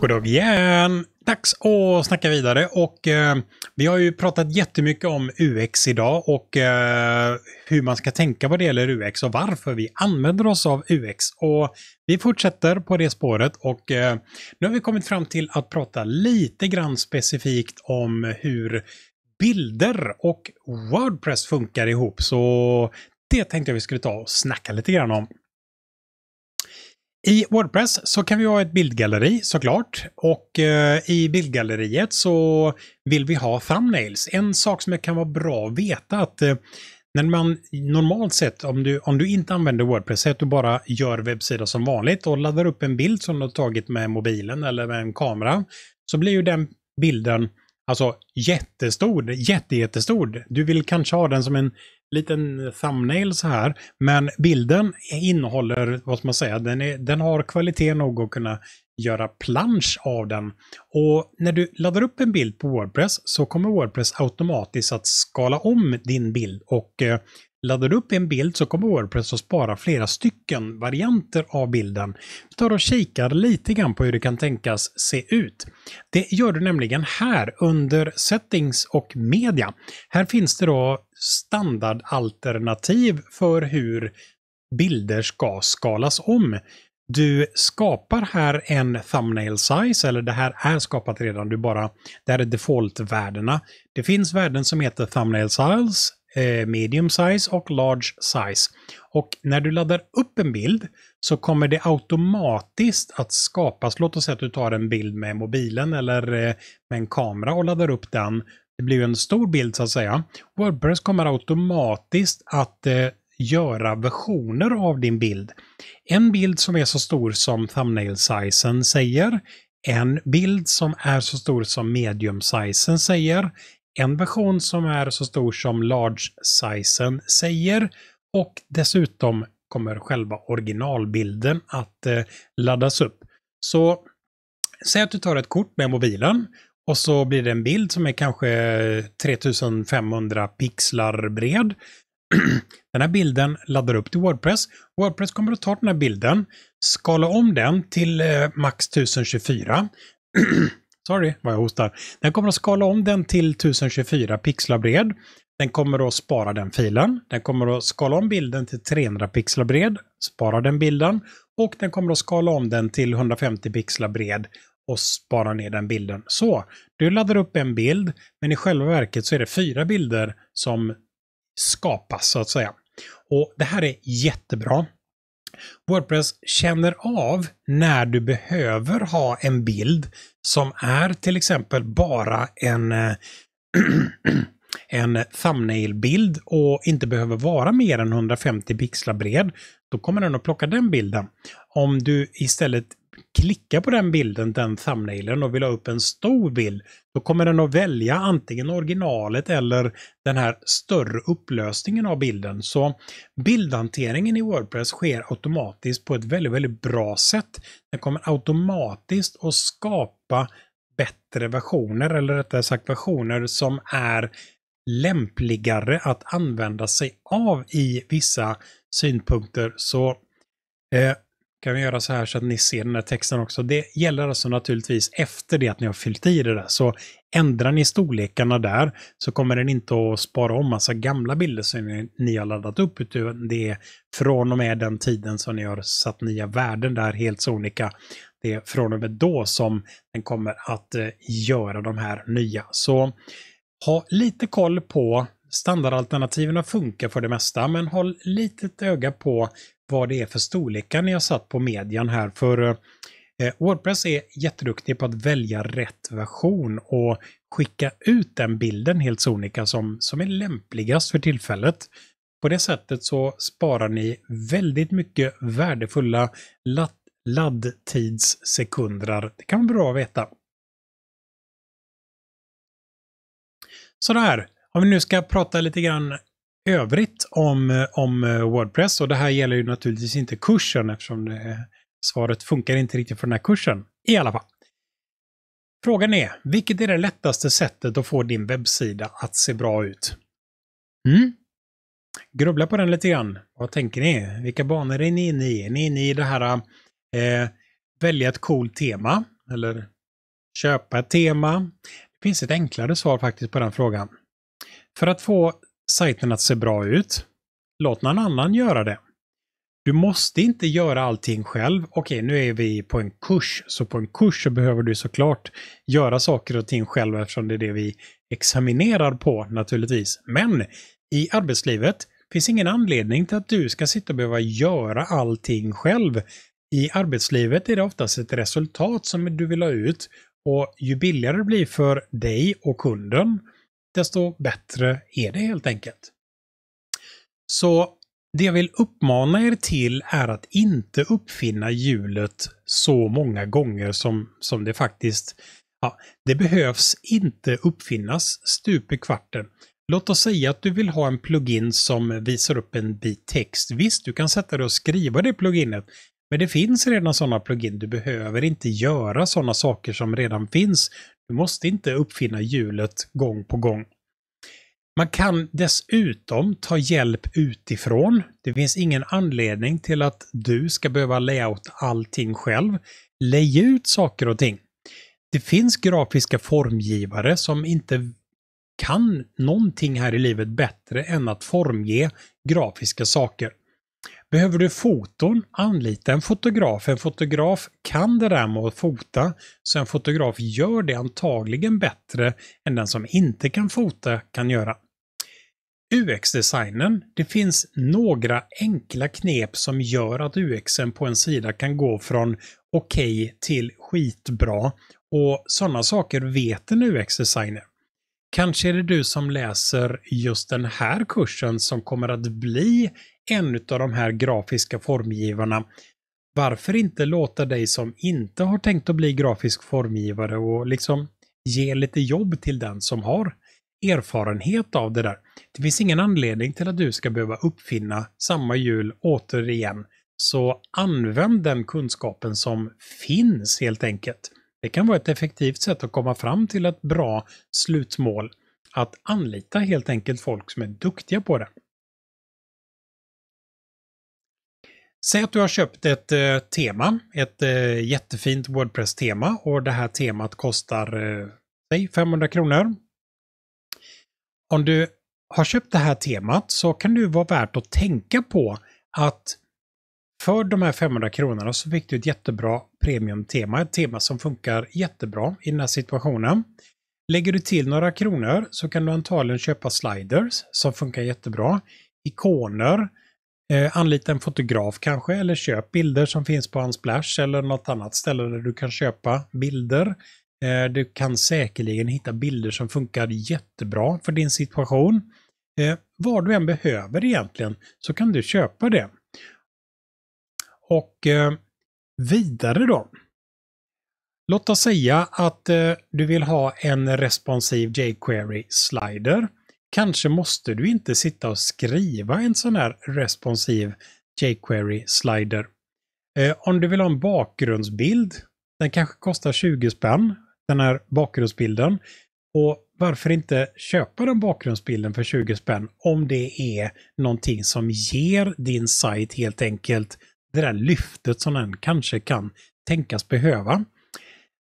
Goddag igen! Dags att snacka vidare och eh, vi har ju pratat jättemycket om UX idag och eh, hur man ska tänka vad det gäller UX och varför vi använder oss av UX. Och vi fortsätter på det spåret och eh, nu har vi kommit fram till att prata lite grann specifikt om hur bilder och Wordpress funkar ihop. Så det tänkte jag vi skulle ta och snacka lite grann om. I Wordpress så kan vi ha ett bildgalleri såklart och eh, i bildgalleriet så vill vi ha thumbnails. En sak som kan vara bra att veta att eh, när man normalt sett, om du, om du inte använder Wordpress, att du bara gör webbsida som vanligt och laddar upp en bild som du har tagit med mobilen eller med en kamera, så blir ju den bilden alltså jättestor, jättejättestor. Du vill kanske ha den som en liten thumbnail så här. Men bilden innehåller, vad ska man säga, den, är, den har kvalitet nog att kunna göra plansch av den. Och när du laddar upp en bild på Wordpress så kommer Wordpress automatiskt att skala om din bild och eh, Laddar du upp en bild så kommer Wordpress att spara flera stycken varianter av bilden. Vi tar och kikar lite grann på hur det kan tänkas se ut. Det gör du nämligen här under Settings och Media. Här finns det då standardalternativ för hur bilder ska skalas om. Du skapar här en thumbnail size, eller det här är skapat redan, du bara, det här är default-värdena. Det finns värden som heter thumbnail size, Eh, medium size och large size. Och när du laddar upp en bild så kommer det automatiskt att skapas. Låt oss säga att du tar en bild med mobilen eller eh, med en kamera och laddar upp den. Det blir en stor bild så att säga. Wordpress kommer automatiskt att eh, göra versioner av din bild. En bild som är så stor som thumbnail-sizen säger, en bild som är så stor som medium-sizen säger, en version som är så stor som large-sizen säger och dessutom kommer själva originalbilden att eh, laddas upp. Så säg att du tar ett kort med mobilen och så blir det en bild som är kanske 3500 eh, pixlar bred. den här bilden laddar upp till Wordpress. Wordpress kommer att ta den här bilden, skala om den till eh, max 1024. Sorry vad jag hostar. Den kommer att skala om den till 1024 pixlar bred. Den kommer att spara den filen. Den kommer att skala om bilden till 300 pixlar bred. Spara den bilden. Och den kommer att skala om den till 150 pixlar bred och spara ner den bilden. Så, du laddar upp en bild, men i själva verket så är det fyra bilder som skapas så att säga. Och Det här är jättebra. Wordpress känner av när du behöver ha en bild som är till exempel bara en, eh, en thumbnail-bild och inte behöver vara mer än 150 pixlar bred. Då kommer den att plocka den bilden. Om du istället klicka på den bilden, den thumbnailen och vill ha upp en stor bild, då kommer den att välja antingen originalet eller den här större upplösningen av bilden. Så bildhanteringen i Wordpress sker automatiskt på ett väldigt, väldigt bra sätt. Den kommer automatiskt att skapa bättre versioner, eller rättare sagt versioner som är lämpligare att använda sig av i vissa synpunkter. Så eh, kan vi göra så här så att ni ser den här texten också. Det gäller alltså naturligtvis efter det att ni har fyllt i det där. Så ändrar ni storlekarna där så kommer den inte att spara om massa gamla bilder som ni, ni har laddat upp. Utan det är från och med den tiden som ni har satt nya värden där helt sonika. Det är från och med då som den kommer att eh, göra de här nya. Så ha lite koll på standardalternativen funkar för det mesta, men håll litet öga på vad det är för storlekar ni har satt på median här. För eh, Wordpress är jätteduktig på att välja rätt version och skicka ut den bilden helt sonika som, som är lämpligast för tillfället. På det sättet så sparar ni väldigt mycket värdefulla laddtidssekunder. Det kan vara bra att veta. Sådär, om vi nu ska prata lite grann övrigt om, om eh, Wordpress. Och det här gäller ju naturligtvis inte kursen eftersom det, svaret funkar inte riktigt för den här kursen. I alla fall. Frågan är, vilket är det lättaste sättet att få din webbsida att se bra ut? Mm. Grubbla på den lite grann. Vad tänker ni? Vilka banor är ni inne i? Är ni inne i det här eh, välja ett coolt tema? Eller köpa ett tema? Det finns ett enklare svar faktiskt på den frågan. För att få sajten att se bra ut. Låt någon annan göra det. Du måste inte göra allting själv. Okej, nu är vi på en kurs, så på en kurs så behöver du såklart göra saker och ting själv eftersom det är det vi examinerar på naturligtvis. Men i arbetslivet finns ingen anledning till att du ska sitta och behöva göra allting själv. I arbetslivet är det oftast ett resultat som du vill ha ut och ju billigare det blir för dig och kunden, desto bättre är det helt enkelt. Så det jag vill uppmana er till är att inte uppfinna hjulet så många gånger som, som det faktiskt... Ja, det behövs inte uppfinnas stup i kvarten. Låt oss säga att du vill ha en plugin som visar upp en bit text. Visst, du kan sätta dig och skriva det pluginet, men det finns redan sådana plugin. Du behöver inte göra sådana saker som redan finns. Du måste inte uppfinna hjulet gång på gång. Man kan dessutom ta hjälp utifrån. Det finns ingen anledning till att du ska behöva layout allting själv. Lägg ut saker och ting. Det finns grafiska formgivare som inte kan någonting här i livet bättre än att formge grafiska saker. Behöver du foton, anlita en fotograf. En fotograf kan det där med att fota, så en fotograf gör det antagligen bättre än den som inte kan fota kan göra. UX-designen, det finns några enkla knep som gör att UXen på en sida kan gå från okej okay till skitbra och sådana saker vet en UX-designer. Kanske är det du som läser just den här kursen som kommer att bli en av de här grafiska formgivarna. Varför inte låta dig som inte har tänkt att bli grafisk formgivare och liksom ge lite jobb till den som har erfarenhet av det där. Det finns ingen anledning till att du ska behöva uppfinna samma hjul återigen. Så använd den kunskapen som finns helt enkelt. Det kan vara ett effektivt sätt att komma fram till ett bra slutmål. Att anlita helt enkelt folk som är duktiga på det. Säg att du har köpt ett eh, tema, ett eh, jättefint Wordpress-tema och det här temat kostar eh, 500 kronor. Om du har köpt det här temat så kan det vara värt att tänka på att för de här 500 kronorna så fick du ett jättebra premiumtema, ett tema som funkar jättebra i den här situationen. Lägger du till några kronor så kan du antagligen köpa sliders som funkar jättebra, ikoner, Eh, anlita en fotograf kanske, eller köp bilder som finns på Unsplash eller något annat ställe där du kan köpa bilder. Eh, du kan säkerligen hitta bilder som funkar jättebra för din situation. Eh, vad du än behöver egentligen så kan du köpa det. Och eh, vidare då. Låt oss säga att eh, du vill ha en responsiv jQuery slider kanske måste du inte sitta och skriva en sån här responsiv jQuery-slider. Eh, om du vill ha en bakgrundsbild, den kanske kostar 20 spänn, den här bakgrundsbilden. Och varför inte köpa den bakgrundsbilden för 20 spänn om det är någonting som ger din sajt helt enkelt det där lyftet som den kanske kan tänkas behöva.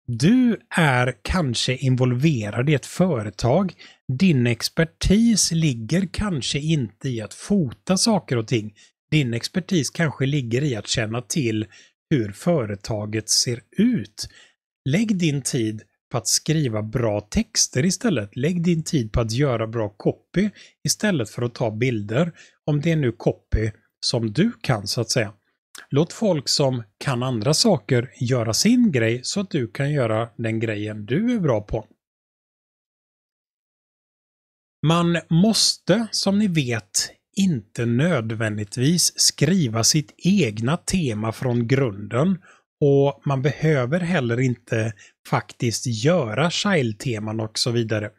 Du är kanske involverad i ett företag. Din expertis ligger kanske inte i att fota saker och ting. Din expertis kanske ligger i att känna till hur företaget ser ut. Lägg din tid på att skriva bra texter istället. Lägg din tid på att göra bra copy istället för att ta bilder. Om det är nu copy som du kan så att säga. Låt folk som kan andra saker göra sin grej så att du kan göra den grejen du är bra på. Man måste, som ni vet, inte nödvändigtvis skriva sitt egna tema från grunden och man behöver heller inte faktiskt göra child-teman och så vidare.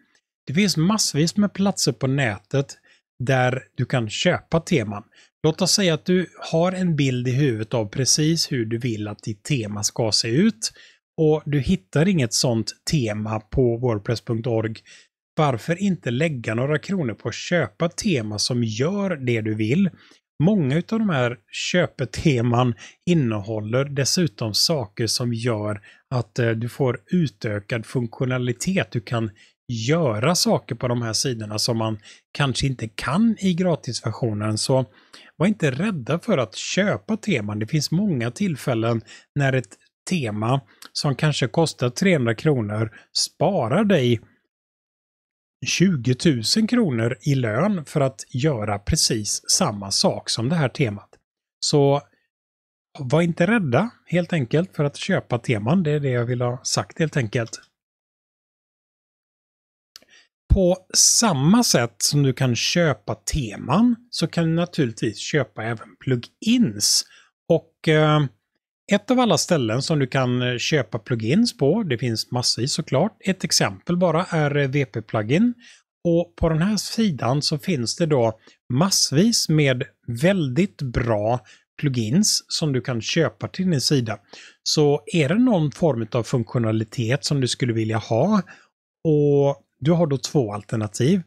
Det finns massvis med platser på nätet där du kan köpa teman. Låt oss säga att du har en bild i huvudet av precis hur du vill att ditt tema ska se ut och du hittar inget sånt tema på wordpress.org. Varför inte lägga några kronor på att köpa tema som gör det du vill? Många av de här köpeteman innehåller dessutom saker som gör att eh, du får utökad funktionalitet. Du kan göra saker på de här sidorna som man kanske inte kan i gratisversionen. Så var inte rädda för att köpa teman. Det finns många tillfällen när ett tema som kanske kostar 300 kronor sparar dig 20 000 kronor i lön för att göra precis samma sak som det här temat. Så var inte rädda helt enkelt för att köpa teman. Det är det jag vill ha sagt helt enkelt på samma sätt som du kan köpa teman så kan du naturligtvis köpa även plugins. Och eh, ett av alla ställen som du kan eh, köpa plugins på, det finns massvis såklart, ett exempel bara är eh, VP-plugin. Och på den här sidan så finns det då massvis med väldigt bra plugins som du kan köpa till din sida. Så är det någon form av funktionalitet som du skulle vilja ha och du har då två alternativ.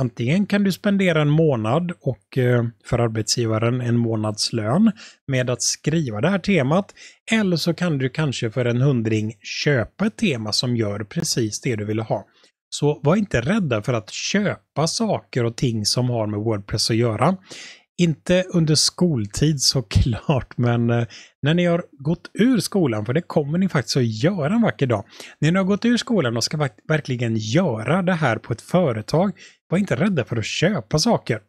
Antingen kan du spendera en månad och eh, för arbetsgivaren en månads lön med att skriva det här temat. Eller så kan du kanske för en hundring köpa ett tema som gör precis det du vill ha. Så var inte rädda för att köpa saker och ting som har med Wordpress att göra inte under skoltid såklart, men eh, när ni har gått ur skolan, för det kommer ni faktiskt att göra en vacker dag. När ni har gått ur skolan och ska verkligen göra det här på ett företag, var inte rädda för att köpa saker.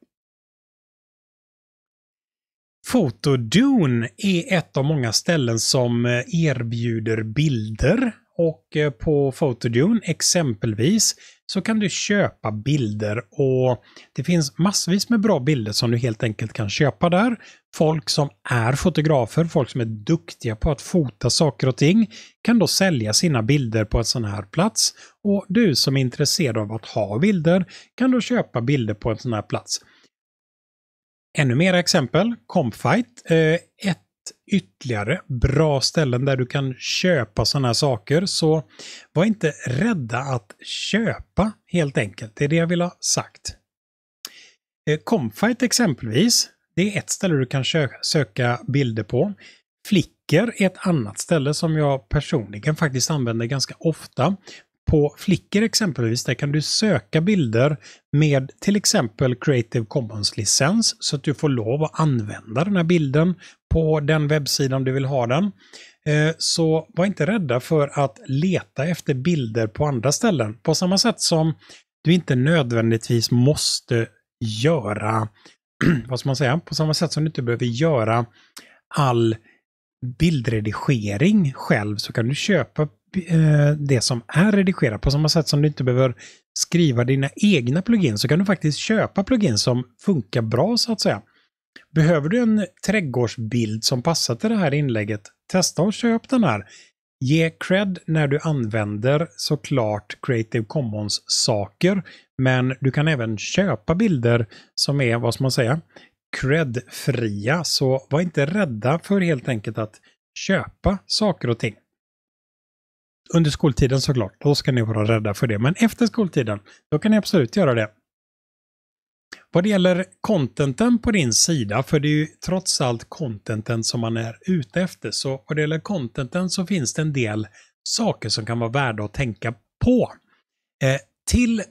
Fotodun är ett av många ställen som eh, erbjuder bilder och eh, på Photodune exempelvis så kan du köpa bilder och det finns massvis med bra bilder som du helt enkelt kan köpa där. Folk som är fotografer, folk som är duktiga på att fota saker och ting kan då sälja sina bilder på en sån här plats. Och du som är intresserad av att ha bilder kan då köpa bilder på en sån här plats. Ännu mer exempel, Comfight. Eh, ett ytterligare bra ställen där du kan köpa sådana här saker. Så var inte rädda att köpa helt enkelt. Det är det jag vill ha sagt. Eh, Comfight exempelvis, det är ett ställe du kan söka bilder på. Flickr är ett annat ställe som jag personligen faktiskt använder ganska ofta på Flickr exempelvis, där kan du söka bilder med till exempel Creative Commons-licens så att du får lov att använda den här bilden på den webbsidan du vill ha den. Eh, så var inte rädda för att leta efter bilder på andra ställen. På samma sätt som du inte nödvändigtvis måste göra, vad ska man säga, på samma sätt som du inte behöver göra all bildredigering själv så kan du köpa Eh, det som är redigerat. På samma sätt som du inte behöver skriva dina egna plugins så kan du faktiskt köpa plugins som funkar bra så att säga. Behöver du en trädgårdsbild som passar till det här inlägget, testa och köp den här. Ge cred när du använder såklart Creative Commons-saker, men du kan även köpa bilder som är, vad ska man säga, cred Så var inte rädda för helt enkelt att köpa saker och ting under skoltiden såklart, då ska ni vara rädda för det. Men efter skoltiden, då kan ni absolut göra det. Vad det gäller contenten på din sida, för det är ju trots allt contenten som man är ute efter, så vad det gäller contenten så finns det en del saker som kan vara värda att tänka på. Eh, till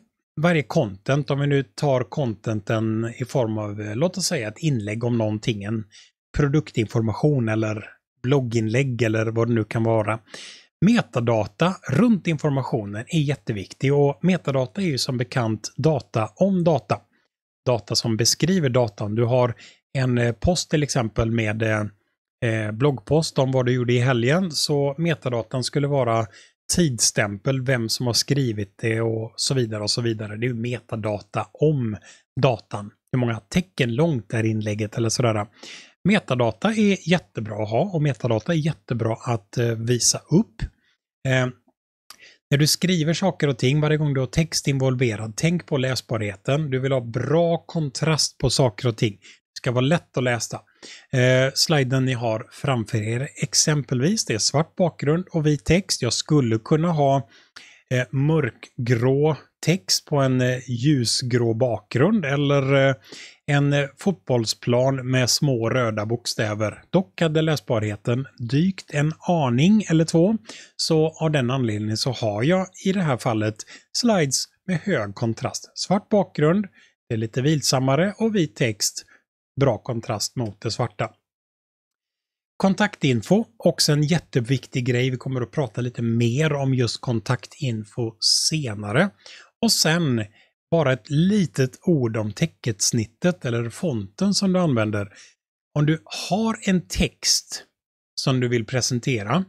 varje content, om vi nu tar contenten i form av, eh, låt oss säga ett inlägg om någonting, en produktinformation eller blogginlägg eller vad det nu kan vara, Metadata runt informationen är jätteviktig och metadata är ju som bekant data om data. Data som beskriver datan. Du har en eh, post till exempel med eh, eh, bloggpost om vad du gjorde i helgen, så metadatan skulle vara tidsstämpel, vem som har skrivit det och så vidare och så vidare. Det är ju metadata om datan. Hur många tecken långt är inlägget eller sådär. Metadata är jättebra att ha och metadata är jättebra att eh, visa upp. Eh, när du skriver saker och ting, varje gång du har text involverad, tänk på läsbarheten. Du vill ha bra kontrast på saker och ting. Det ska vara lätt att läsa. Eh, sliden ni har framför er, exempelvis, det är svart bakgrund och vit text. Jag skulle kunna ha eh, mörkgrå text på en eh, ljusgrå bakgrund eller eh, en eh, fotbollsplan med små röda bokstäver. Dock hade läsbarheten dykt en aning eller två, så av den anledningen så har jag i det här fallet slides med hög kontrast. Svart bakgrund, det är lite vilsammare och vit text. Bra kontrast mot det svarta kontaktinfo. Också en jätteviktig grej. Vi kommer att prata lite mer om just kontaktinfo senare. Och sen bara ett litet ord om teckensnittet eller fonten som du använder. Om du har en text som du vill presentera,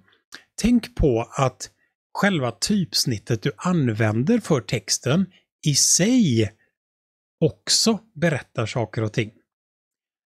tänk på att själva typsnittet du använder för texten i sig också berättar saker och ting.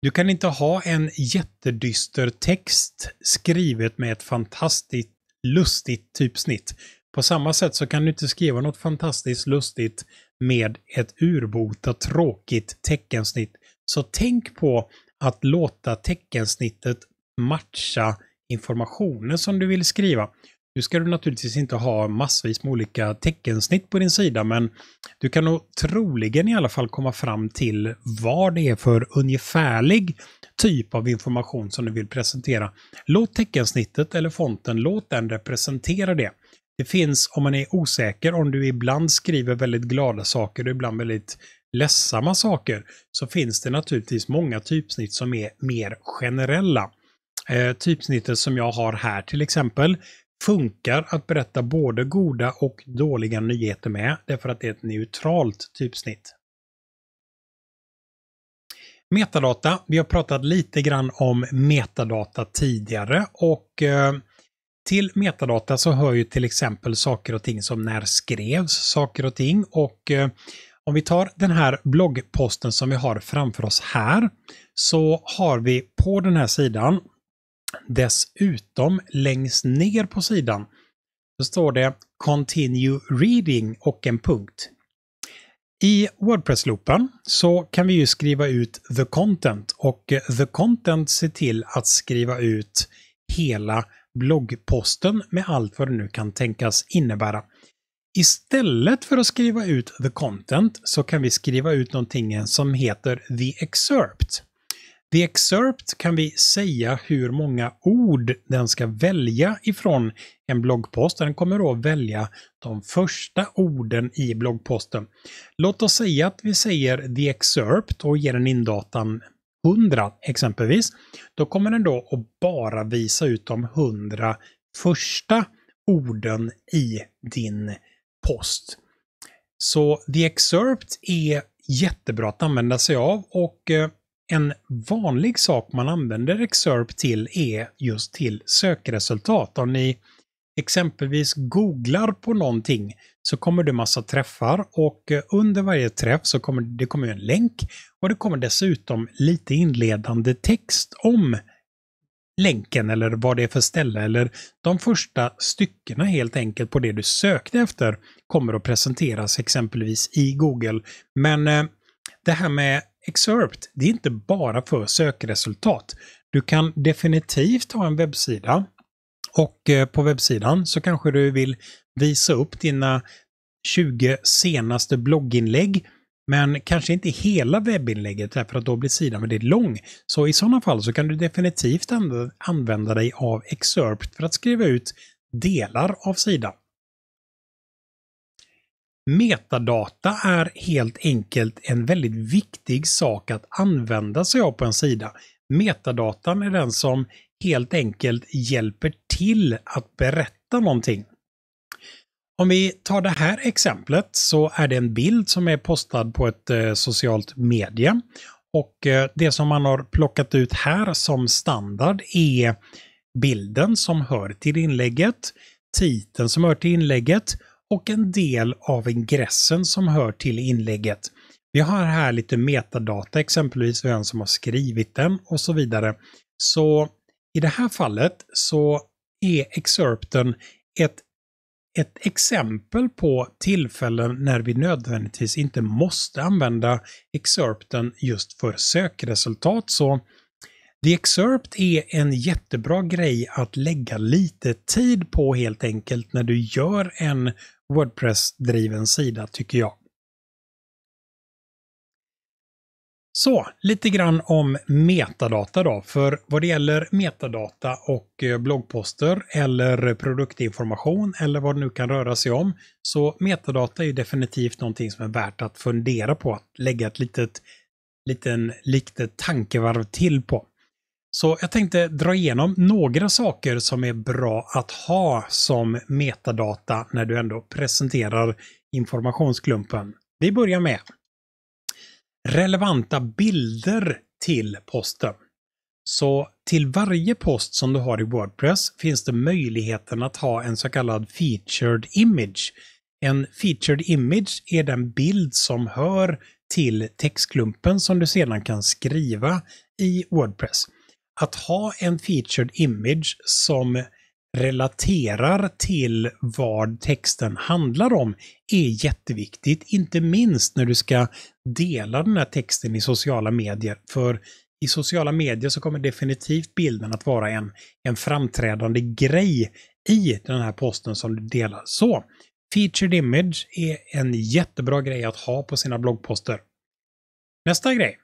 Du kan inte ha en jättedyster text skrivet med ett fantastiskt lustigt typsnitt. På samma sätt så kan du inte skriva något fantastiskt lustigt med ett urbota tråkigt teckensnitt. Så tänk på att låta teckensnittet matcha informationen som du vill skriva. Nu ska du naturligtvis inte ha massvis med olika teckensnitt på din sida, men du kan nog troligen i alla fall komma fram till vad det är för ungefärlig typ av information som du vill presentera. Låt teckensnittet eller fonten, låt den representera det. Det finns, om man är osäker, om du ibland skriver väldigt glada saker och ibland väldigt ledsamma saker, så finns det naturligtvis många typsnitt som är mer generella. Eh, typsnittet som jag har här till exempel funkar att berätta både goda och dåliga nyheter med, därför att det är ett neutralt typsnitt. Metadata. Vi har pratat lite grann om metadata tidigare och eh, till metadata så hör ju till exempel saker och ting som när skrevs saker och ting och eh, om vi tar den här bloggposten som vi har framför oss här så har vi på den här sidan dessutom längst ner på sidan så står det Continue Reading och en punkt. I Wordpress-loopen så kan vi ju skriva ut the content och the content ser till att skriva ut hela bloggposten med allt vad det nu kan tänkas innebära. Istället för att skriva ut the content så kan vi skriva ut någonting som heter the excerpt. The excerpt kan vi säga hur många ord den ska välja ifrån en bloggpost. Den kommer då välja de första orden i bloggposten. Låt oss säga att vi säger the excerpt och ger den indatan 100 exempelvis, då kommer den då att bara visa ut de 100 första orden i din post. Så The Excerpt är jättebra att använda sig av och eh, en vanlig sak man använder Excerpt till är just till sökresultat. Om ni exempelvis googlar på någonting så kommer det massa träffar och eh, under varje träff så kommer det kommer en länk och det kommer dessutom lite inledande text om länken eller vad det är för ställe eller de första styckena helt enkelt på det du sökte efter kommer att presenteras exempelvis i Google. Men eh, det här med Excerpt, det är inte bara för sökresultat. Du kan definitivt ha en webbsida och eh, på webbsidan så kanske du vill visa upp dina 20 senaste blogginlägg. Men kanske inte hela webbinlägget därför att då blir sidan väldigt lång. Så i sådana fall så kan du definitivt använda dig av Excerpt för att skriva ut delar av sidan. Metadata är helt enkelt en väldigt viktig sak att använda sig av på en sida. Metadatan är den som helt enkelt hjälper till att berätta någonting. Om vi tar det här exemplet så är det en bild som är postad på ett eh, socialt medie. Och eh, det som man har plockat ut här som standard är bilden som hör till inlägget, titeln som hör till inlägget och en del av ingressen som hör till inlägget. Vi har här lite metadata, exempelvis vem som har skrivit den och så vidare. Så i det här fallet så är excerpten ett, ett exempel på tillfällen när vi nödvändigtvis inte måste använda excerpten just för sökresultat. Så The Excerpt är en jättebra grej att lägga lite tid på helt enkelt när du gör en Wordpress-driven sida tycker jag. Så, lite grann om metadata då. För vad det gäller metadata och eh, bloggposter eller produktinformation eller vad det nu kan röra sig om, så metadata är definitivt någonting som är värt att fundera på, att lägga ett litet, liten, litet tankevarv till på. Så jag tänkte dra igenom några saker som är bra att ha som metadata när du ändå presenterar informationsklumpen. Vi börjar med relevanta bilder till posten. Så till varje post som du har i Wordpress finns det möjligheten att ha en så kallad featured image. En featured image är den bild som hör till textklumpen som du sedan kan skriva i Wordpress. Att ha en featured image som relaterar till vad texten handlar om är jätteviktigt. Inte minst när du ska dela den här texten i sociala medier. För i sociala medier så kommer definitivt bilden att vara en, en framträdande grej i den här posten som du delar. Så featured image är en jättebra grej att ha på sina bloggposter. Nästa grej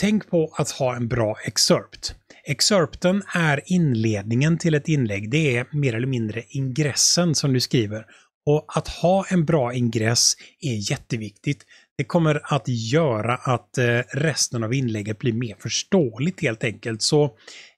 Tänk på att ha en bra excerpt. Excerpten är inledningen till ett inlägg. Det är mer eller mindre ingressen som du skriver. Och att ha en bra ingress är jätteviktigt. Det kommer att göra att eh, resten av inlägget blir mer förståeligt helt enkelt. Så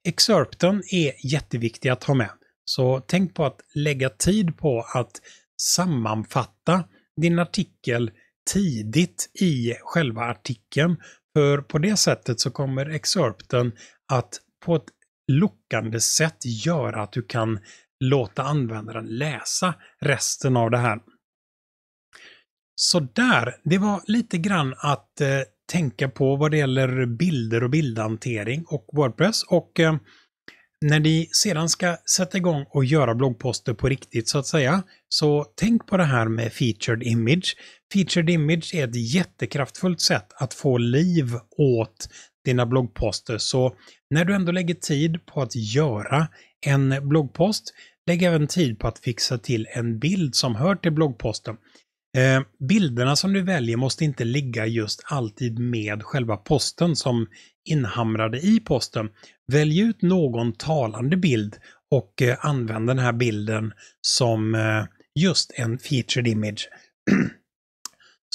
excerpten är jätteviktig att ha med. Så tänk på att lägga tid på att sammanfatta din artikel tidigt i själva artikeln för på det sättet så kommer excerpten att på ett lockande sätt göra att du kan låta användaren läsa resten av det här. Så där, det var lite grann att eh, tänka på vad det gäller bilder och bildhantering och Wordpress. Och eh, när ni sedan ska sätta igång och göra bloggposter på riktigt så att säga, så tänk på det här med featured image. Featured image är ett jättekraftfullt sätt att få liv åt dina bloggposter. Så när du ändå lägger tid på att göra en bloggpost, lägg även tid på att fixa till en bild som hör till bloggposten. Eh, bilderna som du väljer måste inte ligga just alltid med själva posten som inhamrade i posten. Välj ut någon talande bild och eh, använd den här bilden som eh, just en featured image.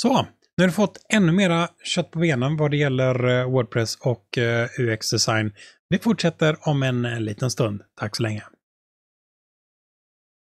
Så, nu har du fått ännu mera kött på benen vad det gäller eh, Wordpress och eh, UX-design. Vi fortsätter om en eh, liten stund. Tack så länge!